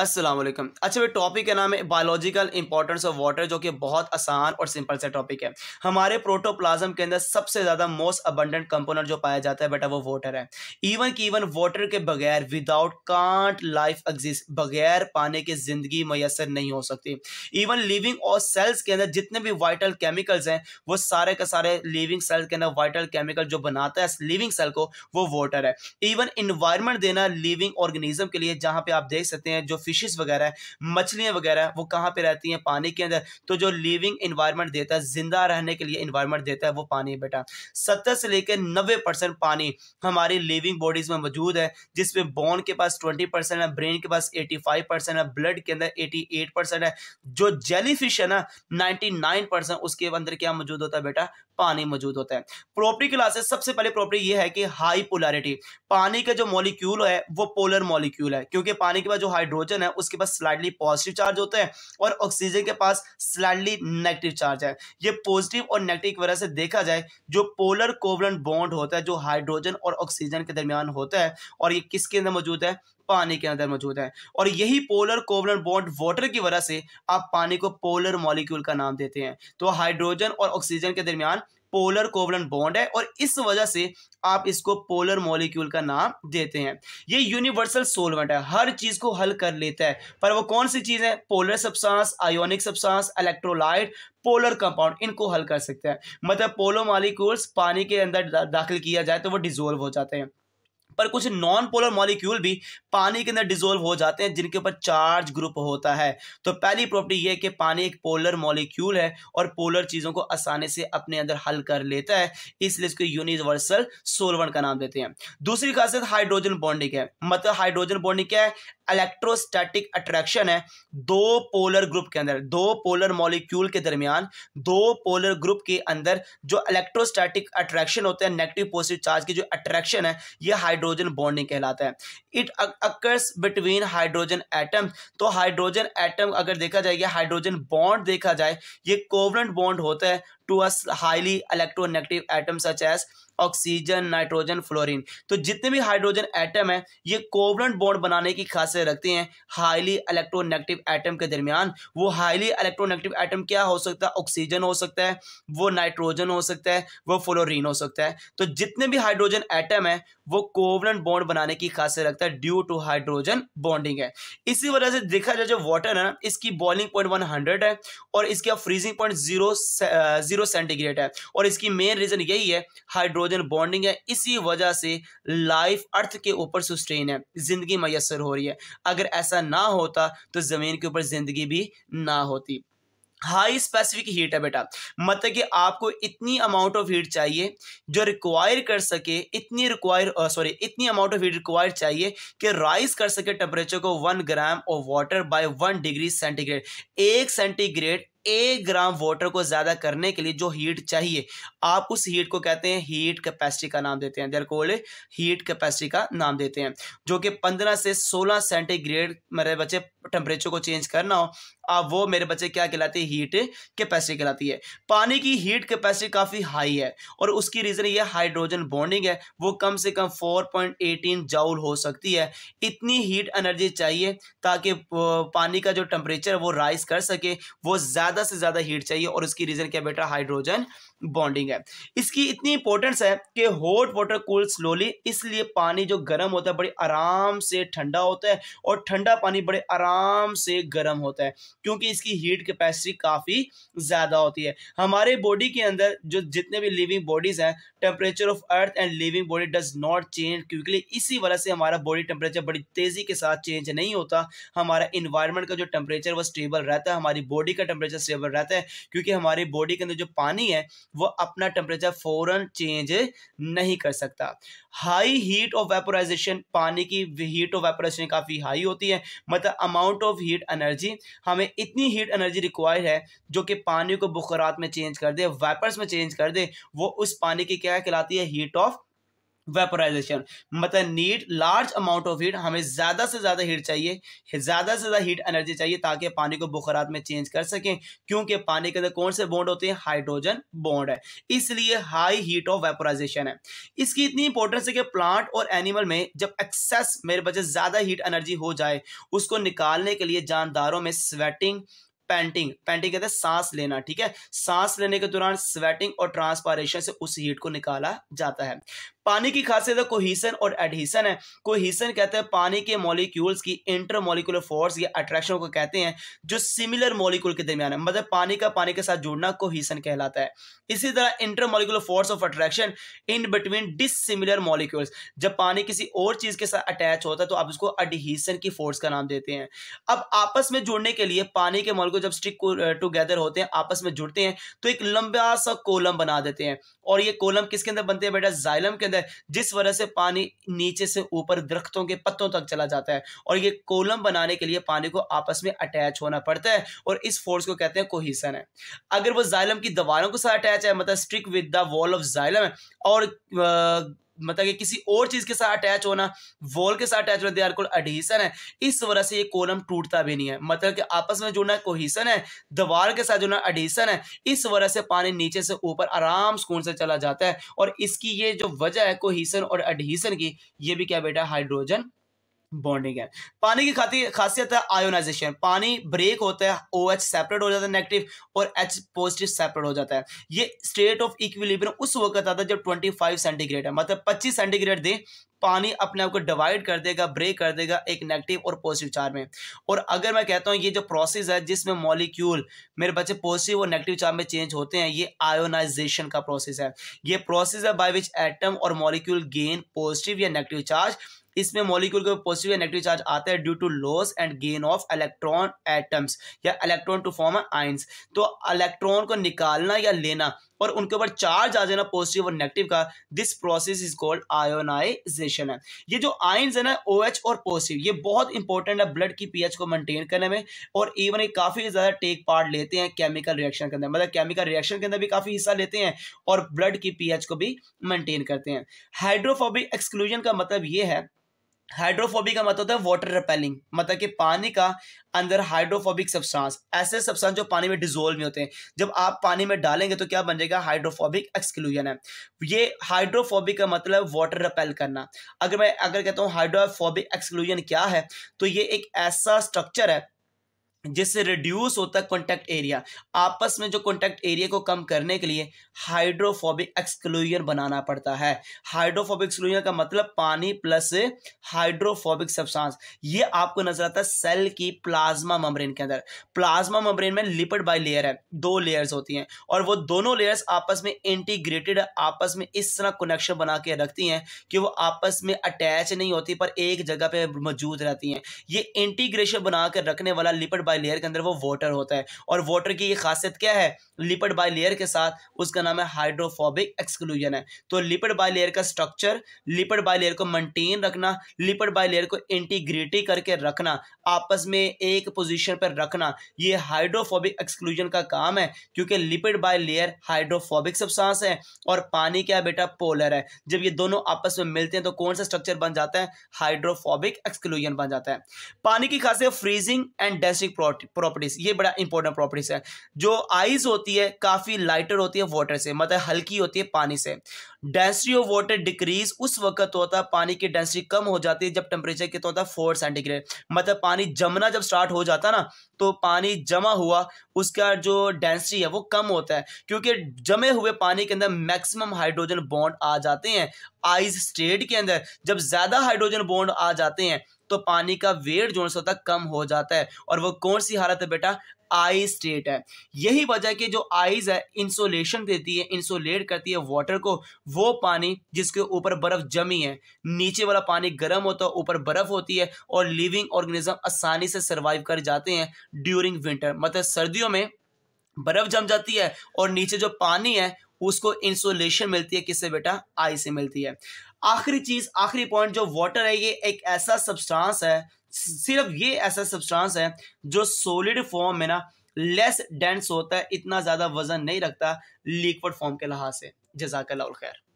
असलम अच्छा भाई टॉपिक का नाम है बायोलॉजिकल इंपॉर्टेंस ऑफ वाटर जो कि बहुत आसान और सिंपल सा टॉपिक है हमारे प्रोटोप्लाज्म के अंदर सबसे ज़्यादा मोस्ट अबंडेंट कंपोनेंट जो पाया जाता है बेटा वो वाटर है इवन कि इवन वाटर के बगैर विदाउट कांट लाइफ एग्जिस्ट बगैर पाने की ज़िंदगी मैसर नहीं हो सकती इवन लिविंग और सेल्स के अंदर जितने भी वाइटल केमिकल्स हैं वो सारे के सारे लिविंग सेल्स के अंदर वाइटल केमिकल जो बनाता है लिविंग सेल को वो वाटर है इवन इन्वायरमेंट देना लिविंग ऑर्गेनिज्म के लिए जहाँ पे आप देख सकते हैं जो फिशेज वगैरह है मछलियाँ वगैरह वो कहाँ पर रहती हैं पानी के अंदर तो जो लिविंग इन्वायरमेंट देता है ज़िंदा रहने के लिए इन्वायरमेंट देता है वो पानी बेटा सत्तर से लेकर नब्बे परसेंट पानी हमारी लिविंग बॉडीज़ में मौजूद है जिसमें बोन के पास ट्वेंटी परसेंट है ब्रेन के पास एटी फाइव परसेंट है ब्लड के अंदर एटी एट परसेंट है जो जेली फिश है ना नाइनटी नाइन परसेंट उसके अंदर क्या मौजूद होता है बेटा पानी मौजूद होता है प्रॉपर्टी क्लासेस सबसे पहले प्रॉपर्टी ये है कि हाई पोलैरिटी पानी का जो मॉलिक्यूल है वो पोलर मॉलिक्यूल है क्योंकि पानी के पास जो हाइड्रोजन ऑक्सीजन है उसके पास स्लाइडली पॉजिटिव चार्ज होता है और ऑक्सीजन के पास स्लाइडली नेगेटिव चार्ज है ये पॉजिटिव और नेगेटिव वजह से देखा जाए जो पोलर कोवलन बॉन्ड होता है जो हाइड्रोजन और ऑक्सीजन के दरमियान होता है और ये किसके अंदर मौजूद है पानी के अंदर मौजूद है और यही पोलर कोवलन बॉन्ड वाटर की वजह से आप पानी को पोलर मॉलिक्यूल का नाम देते हैं तो हाइड्रोजन और ऑक्सीजन के दरमियान पोलर कोवलन बॉन्ड है और इस वजह से आप इसको पोलर मॉलिक्यूल का नाम देते हैं ये यूनिवर्सल सोलवेंट है हर चीज को हल कर लेता है पर वो कौन सी चीज है polar substance ionic substance electrolyte polar compound इनको हल कर सकते हैं मतलब पोलो मॉलिक्यूल्स पानी के अंदर दाखिल किया जाए तो वो डिजोल्व हो जाते हैं पर कुछ नॉन पोलर मॉलिक्यूल भी पानी के अंदर डिजोल्व हो जाते हैं जिनके ऊपर चार्ज ग्रुप होता है तो पहली प्रॉपर्टी यह कि पानी एक पोलर मॉलिक्यूल है और पोलर चीज़ों को आसानी से अपने अंदर हल कर लेता है इसलिए इसको यूनिवर्सल सोलवन का नाम देते हैं दूसरी खासियत हाइड्रोजन बॉन्डिंग है मतलब हाइड्रोजन बॉन्डिंग क्या है इलेक्ट्रोस्टैटिक अट्रैक्शन है दो पोलर ग्रुप के अंदर दो पोलर मॉलिक्यूल के दरमियान दो पोलर ग्रुप के अंदर जो इलेक्ट्रोस्टैटिक अट्रैक्शन होते हैं नेगेटिव पॉजिटिव चार्ज की जो अट्रैक्शन है यह हाइड्रो हाइड्रोजन बॉन्डिंग कहलाता है it occurs between hydrogen atom तो हाइड्रोजन एटम अगर देखा जाएगा हाइड्रोजन बॉन्ड देखा जाए ये कोवलेंट बॉन्ड होता है to a highly electronegative atom such as oxygen nitrogen fluorine तो जितने भी हाइड्रोजन एटम है ये कोवलेंट बॉन्ड बनाने की खासियत रखते हैं हाईली इलेक्ट्रोनेगेटिव एटम के दरमियान वो हाईली इलेक्ट्रोनेगेटिव एटम क्या हो सकता है ऑक्सीजन हो सकता है वो नाइट्रोजन हो सकता है वो फ्लोरीन हो सकता है तो जितने भी हाइड्रोजन एटम है वो कोवलेंट बॉन्ड बनाने की खासियत रखता है ड्यू टू हाइड्रोजन बॉन्डिंग है इसी वजह से देखा जाए जो वाटर है ना इसकी बॉइलिंग पॉइंट वन है और इसका freezing point zero zero centigrade है और इसकी मेन रीज़न यही है हाइड्रोजन बॉन्डिंग है इसी वजह से लाइफ अर्थ के ऊपर सुस्टेन है ज़िंदगी मैसर हो रही है अगर ऐसा ना होता तो ज़मीन के ऊपर ज़िंदगी भी ना होती हाई स्पेसिफिक हीट है बेटा मतलब कि आपको इतनी अमाउंट ऑफ हीट चाहिए जो रिक्वायर कर सके इतनी रिक्वायर सॉरी इतनी अमाउंट ऑफ हीट रिक्वायर चाहिए कि राइज कर सके टेम्परेचर को one gram of water by one degree centigrade एक सेंटीग्रेड एक ग्राम वाटर को ज़्यादा करने के लिए जो हीट चाहिए आप उस हीट को कहते हैं हीट कैपेसिटी का नाम देते हैं देर कोल्ड हीट कैपेसिटी का नाम देते हैं जो कि 15 से 16 सेंटीग्रेड मेरे बच्चे टेम्परेचर को चेंज करना हो आप वो मेरे बच्चे क्या कहलाती है हीट कैपेसिटी कहलाती है पानी की हीट कैपेसिटी काफ़ी हाई है और उसकी रीज़न ये हाइड्रोजन बॉन्डिंग है वो कम से कम 4.18 जाउल हो सकती है इतनी हीट एनर्जी चाहिए ताकि पानी का जो टेम्परेचर है वो राइज कर सके वो ज़्यादा ज़्यादा से ज़्यादा हीट चाहिए और उसकी रीज़न क्या बेटा हाइड्रोजन बॉन्डिंग है इसकी इतनी इंपॉर्टेंस है कि हॉट वाटर कूल स्लोली इसलिए पानी जो गर्म होता है बड़े आराम से ठंडा होता है और ठंडा पानी बड़े आराम से गर्म होता है क्योंकि इसकी हीट कैपेसिटी काफ़ी ज़्यादा होती है हमारे बॉडी के अंदर जो जितने भी लिविंग बॉडीज़ हैं temperature of earth and living body does not change क्योंकि इसी वजह से हमारा बॉडी टेम्परेचर बड़ी तेज़ी के साथ चेंज नहीं होता हमारा इन्वायरमेंट का जो टेम्परेचर वो स्टेबल रहता है हमारी बॉडी का टेम्परेचर स्टेबल रहता है क्योंकि हमारी बॉडी के अंदर जो पानी है वो अपना टेम्परेचर फ़ौरन चेंज नहीं कर सकता हाई हीट ऑफ वेपोराइजेशन पानी की हीट ऑफ वेपोराइजेशन काफ़ी हाई होती है मतलब अमाउंट ऑफ हीट एनर्जी हमें इतनी हीट एनर्जी रिक्वायर है जो कि पानी को बुखरात में चेंज कर दे वेपर्स में चेंज कर दे वो उस पानी की क्या कहलाती है हीट ऑफ वेपोराइजेशन मतलब need large amount of heat हमें ज़्यादा से ज़्यादा हीट चाहिए ज़्यादा से ज़्यादा हीट एनर्जी चाहिए ताकि पानी को बुखारात में चेंज कर सकें क्योंकि पानी के अंदर कौन से बॉन्ड होते हैं हाइड्रोजन बॉन्ड है इसलिए हाई हीट ऑफ वेपोराइजेशन है इसकी इतनी इंपॉर्टेंस है कि प्लांट और एनिमल में जब एक्सेस मेरे बच्चे ज़्यादा हीट एनर्जी हो जाए उसको निकालने के लिए जानदारों में स्वेटिंग पेंटिंग पेंटिंग कहते हैं सांस लेना ठीक है सांस लेने के दौरान स्वेटिंग और ट्रांसपारेशन से उस हीट को निकाला जाता है पानी की खासियत है कोहिसन और एडहीसन है कोहिशन कहते हैं पानी के मॉलिक्यूल्स की इंटर फोर्स या अट्रैक्शन को कहते हैं जो सिमिलर मॉलिक्यूल के दरमियान है मतलब पानी का पानी के साथ जुड़ना कोहिसन कहलाता है इसी तरह inter force of attraction in between dissimilar molecules जब पानी किसी और चीज के साथ अटैच होता है तो आप उसको अडहीसन की फोर्स का नाम देते हैं अब आपस में जुड़ने के लिए पानी के मॉलिक्यूल जब स्टिक टूगेदर होते हैं आपस में जुड़ते हैं तो एक लंबा सा कोलम बना देते हैं और ये कोलम किसके अंदर बनते हैं बेटा जाइलम के अंदर है जिस वजह से पानी नीचे से ऊपर दरख्तों के पत्तों तक चला जाता है और ये कोलम बनाने के लिए पानी को आपस में अटैच होना पड़ता है और इस फोर्स को कहते हैं कोहिसन है अगर वो जाइलम की दवारों के साथ अटैच है मतलब stick with the wall of xylem और आ, मतलब कि किसी और चीज़ के साथ अटैच होना वॉल के साथ अटैच होना दे आर कॉल्ड एडहेसन है इस वजह से ये कॉलम टूटता भी नहीं है मतलब कि आपस में जुड़ना कोहिशन है दीवार के साथ जुड़ना एडहेसन है इस वजह से पानी नीचे से ऊपर आराम सुकून से चला जाता है और इसकी ये जो वजह है कोहिशन और एडहेसन की ये भी क्या बेटा हाइड्रोजन बॉन्डिंग है पानी की खाती खासियत है आयोनाइजेशन पानी ब्रेक होता है ओ एच सेपरेट हो जाता है नेगेटिव और एच पॉजिटिव सेपरेट हो जाता है ये स्टेट ऑफ इक्विलिब्रियम उस वक्त आता है जब 25 सेंटीग्रेड है मतलब 25 सेंटीग्रेड दे पानी अपने आप को डिवाइड कर देगा ब्रेक कर देगा एक नेगेटिव और पॉजिटिव चार्ज में और अगर मैं कहता हूँ ये जो प्रोसेस है जिसमें मॉलिक्यूल मेरे बच्चे पॉजिटिव और नेगेटिव चार्ज में चेंज होते हैं ये आयोनाइजेशन का प्रोसेस है ये प्रोसेस है बाय विच एटम और मॉलिक्यूल गेन पॉजिटिव या नेगेटिव चार्ज इसमें मॉलिक्यूल के पॉजिटिव या नेगेटिव चार्ज आता है due to loss and gain of electron atoms या इलेक्ट्रॉन टू फॉर्म आइंस तो इलेक्ट्रॉन को निकालना या लेना और उनके ऊपर चार्ज आ जाना पॉजिटिव और नेगेटिव का this process is called ionization है ये जो आयन है ना ओ OH एच और पॉजिटिव ये बहुत इंपॉर्टेंट है ब्लड की पीएच को मेंटेन करने में और इवन ये काफ़ी ज़्यादा टेक पार्ट लेते हैं केमिकल रिएक्शन के अंदर मतलब केमिकल रिएक्शन के अंदर भी काफ़ी हिस्सा लेते हैं और ब्लड की पीएच को भी मेंटेन करते हैं हाइड्रोफोबिक एक्सक्लूजन का मतलब ये है हाइड्रोफोबिक का मतलब होता है वाटर रिपेलिंग मतलब कि पानी का अंदर हाइड्रोफोबिक सब्सटेंस ऐसे सब्सटेंस जो पानी में डिजोल्व नहीं होते हैं जब आप पानी में डालेंगे तो क्या बन जाएगा हाइड्रोफोबिक एक्सक्लूजन है ये हाइड्रोफोबिक का मतलब वाटर रिपेल करना अगर मैं अगर कहता हूँ हाइड्रोफोबिक एक्सक्लूजन क्या है तो ये एक ऐसा स्ट्रक्चर है जिससे रिड्यूस होता है कॉन्टैक्ट एरिया आपस में जो कॉन्टैक्ट एरिया को कम करने के लिए हाइड्रोफोबिक एक्सक्लूजन बनाना पड़ता है हाइड्रोफोबिक एक्सक्लूजन का मतलब पानी प्लस हाइड्रोफोबिक सब्सटेंस ये आपको नजर आता है सेल की प्लाज्मा मेम्ब्रेन के अंदर प्लाज्मा मेम्ब्रेन में लिपिड बाई लेयर है दो लेयर्स होती हैं और वो दोनों लेयर्स आपस में इंटीग्रेटेड आपस में इस तरह कनेक्शन बना के रखती हैं कि वो आपस में अटैच नहीं होती पर एक जगह पर मौजूद रहती हैं ये इंटीग्रेशन बनाकर रखने वाला लिपिड बाय लेयर के अंदर वो वाटर होता है और वाटर की ये खासियत क्या है लिपिड बाय लेयर के साथ उसका नाम है हाइड्रोफोबिक एक्सक्लूजन है तो लिपिड बाय लेयर का स्ट्रक्चर लिपिड बाय लेयर को मेंटेन रखना लिपिड बाय लेयर को इंटीग्रिटी करके रखना आपस में एक पोजीशन पर रखना ये हाइड्रोफोबिक एक्सक्लूजन का काम है क्योंकि lipid bilayer hydrophobic substance है और पानी क्या बेटा पोलर है जब ये दोनों आपस में मिलते हैं तो कौन सा स्ट्रक्चर बन जाता है हाइड्रोफोबिक एक्सक्लूजन बन जाता है पानी की खासियत फ्रीजिंग एंड डेस्टिक प्रॉपर्टीज ये बड़ा इंपॉर्टेंट प्रॉपर्टीज है जो आइज होती है काफ़ी लाइटर होती है वाटर से मतलब हल्की होती है पानी से डेंसिटी ऑफ वाटर डिक्रीज उस वक्त होता है पानी की डेंसिटी कम हो जाती है जब टेम्परेचर कितना होता है फोर सेंटीग्रेड मतलब पानी जमना जब स्टार्ट हो जाता ना तो पानी जमा हुआ उसका जो डेंसिटी है वो कम होता है क्योंकि जमे हुए पानी के अंदर मैक्सिमम हाइड्रोजन बॉन्ड आ जाते हैं आइस स्टेट के अंदर जब ज़्यादा हाइड्रोजन बॉन्ड आ जाते हैं तो पानी का वेट जो होता है कम हो जाता है और वो कौन सी हालत है बेटा आई स्टेट है यही वजह है कि जो आइज है इंसोलेशन देती है इंसोलेट करती है वाटर को वो पानी जिसके ऊपर बर्फ जमी है नीचे वाला पानी गर्म होता है ऊपर बर्फ होती है और लिविंग ऑर्गेनिज्म आसानी से सरवाइव कर जाते हैं ड्यूरिंग विंटर मतलब सर्दियों में बर्फ जम जाती है और नीचे जो पानी है उसको इंसुलेशन मिलती है किससे बेटा आई से मिलती है आखिरी चीज़ आखिरी पॉइंट जो वाटर है ये एक ऐसा सब्सटेंस है सिर्फ ये ऐसा सब्सटेंस है जो सॉलिड फॉर्म में ना लेस डेंस होता है इतना ज़्यादा वजन नहीं रखता लिक्विड फॉर्म के लिहाज से जजाक खैर